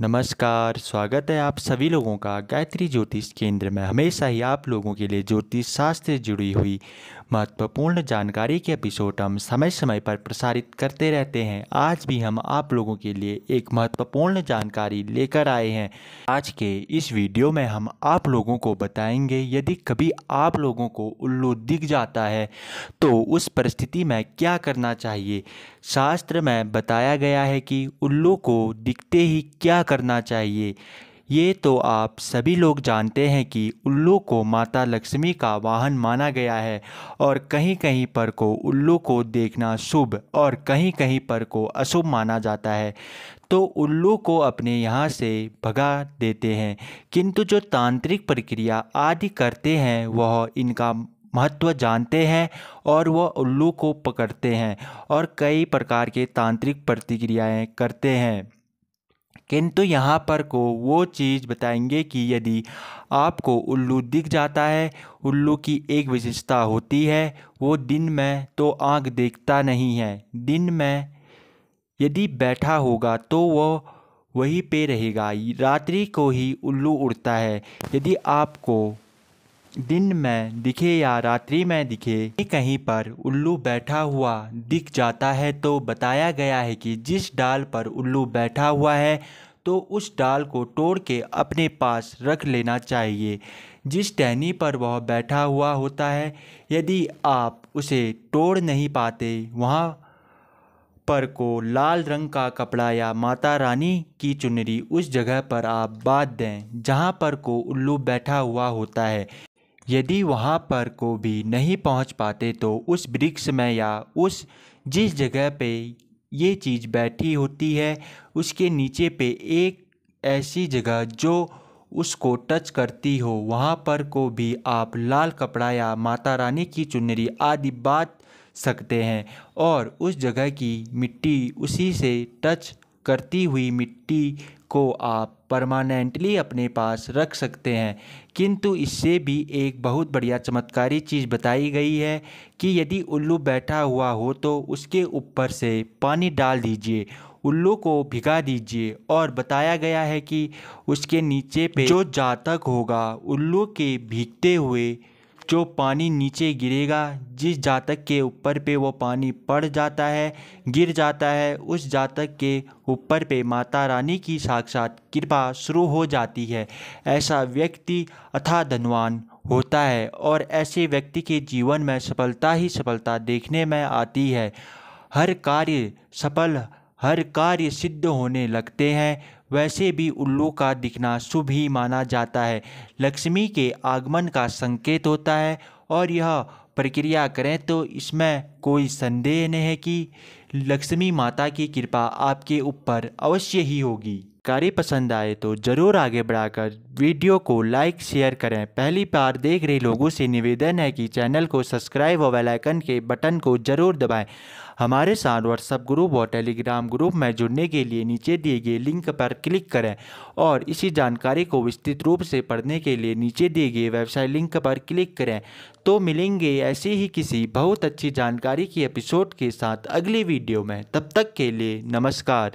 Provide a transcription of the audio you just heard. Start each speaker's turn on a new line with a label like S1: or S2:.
S1: नमस्कार स्वागत है आप सभी लोगों का गायत्री ज्योतिष केंद्र में हमेशा ही आप लोगों के लिए ज्योतिष शास्त्र जुड़ी हुई महत्वपूर्ण जानकारी के एपिसोड हम समय समय पर प्रसारित करते रहते हैं आज भी हम आप लोगों के लिए एक महत्वपूर्ण जानकारी लेकर आए हैं आज के इस वीडियो में हम आप लोगों को बताएंगे यदि कभी आप लोगों को उल्लू दिख जाता है तो उस परिस्थिति में क्या करना चाहिए शास्त्र में बताया गया है कि उल्लू को दिखते ही क्या करना चाहिए ये तो आप सभी लोग जानते हैं कि उल्लू को माता लक्ष्मी का वाहन माना गया है और कहीं कहीं पर को उल्लू को देखना शुभ और कहीं कहीं पर को अशुभ माना जाता है तो उल्लू को अपने यहाँ से भगा देते हैं किंतु जो तांत्रिक प्रक्रिया आदि करते हैं वह इनका महत्व जानते हैं और वह उल्लू को पकड़ते हैं और कई प्रकार के तांत्रिक प्रतिक्रियाएँ करते हैं किंतु यहाँ पर को वो चीज़ बताएंगे कि यदि आपको उल्लू दिख जाता है उल्लू की एक विशेषता होती है वो दिन में तो आँख देखता नहीं है दिन में यदि बैठा होगा तो वो वहीं पे रहेगा रात्रि को ही उल्लू उड़ता है यदि आपको दिन में दिखे या रात्रि में दिखे कहीं पर उल्लू बैठा हुआ दिख जाता है तो बताया गया है कि जिस डाल पर उल्लू बैठा हुआ है तो उस डाल को तोड़ के अपने पास रख लेना चाहिए जिस टहनी पर वह बैठा हुआ होता है यदि आप उसे तोड़ नहीं पाते वहाँ पर को लाल रंग का कपड़ा या माता रानी की चुनरी उस जगह पर आप बांध दें जहाँ पर को उल्लू बैठा हुआ होता है यदि वहाँ पर को भी नहीं पहुँच पाते तो उस वृक्ष में या उस जिस जगह पे ये चीज़ बैठी होती है उसके नीचे पे एक ऐसी जगह जो उसको टच करती हो वहाँ पर को भी आप लाल कपड़ा या माता रानी की चुनरी आदि बात सकते हैं और उस जगह की मिट्टी उसी से टच करती हुई मिट्टी को आप परमानेंटली अपने पास रख सकते हैं किंतु इससे भी एक बहुत बढ़िया चमत्कारी चीज़ बताई गई है कि यदि उल्लू बैठा हुआ हो तो उसके ऊपर से पानी डाल दीजिए उल्लू को भिगा दीजिए और बताया गया है कि उसके नीचे पे जो जातक होगा उल्लू के भीगते हुए जो पानी नीचे गिरेगा जिस जातक के ऊपर पे वो पानी पड़ जाता है गिर जाता है उस जातक के ऊपर पे माता रानी की साक्षात कृपा शुरू हो जाती है ऐसा व्यक्ति अथा धनवान होता है और ऐसे व्यक्ति के जीवन में सफलता ही सफलता देखने में आती है हर कार्य सफल हर कार्य सिद्ध होने लगते हैं वैसे भी उल्लू का दिखना शुभ ही माना जाता है लक्ष्मी के आगमन का संकेत होता है और यह प्रक्रिया करें तो इसमें कोई संदेह नहीं है कि लक्ष्मी माता की कृपा आपके ऊपर अवश्य ही होगी जानकारी पसंद आए तो ज़रूर आगे बढ़ाकर वीडियो को लाइक शेयर करें पहली बार देख रहे लोगों से निवेदन है कि चैनल को सब्सक्राइब और वेलाइकन के बटन को ज़रूर दबाएं हमारे साथ व्हाट्सअप ग्रुप और टेलीग्राम ग्रुप में जुड़ने के लिए नीचे दिए गए लिंक पर क्लिक करें और इसी जानकारी को विस्तृत रूप से पढ़ने के लिए नीचे दिए गए वेबसाइट लिंक पर क्लिक करें तो मिलेंगे ऐसे ही किसी बहुत अच्छी जानकारी की एपिसोड के साथ अगली वीडियो में तब तक के लिए नमस्कार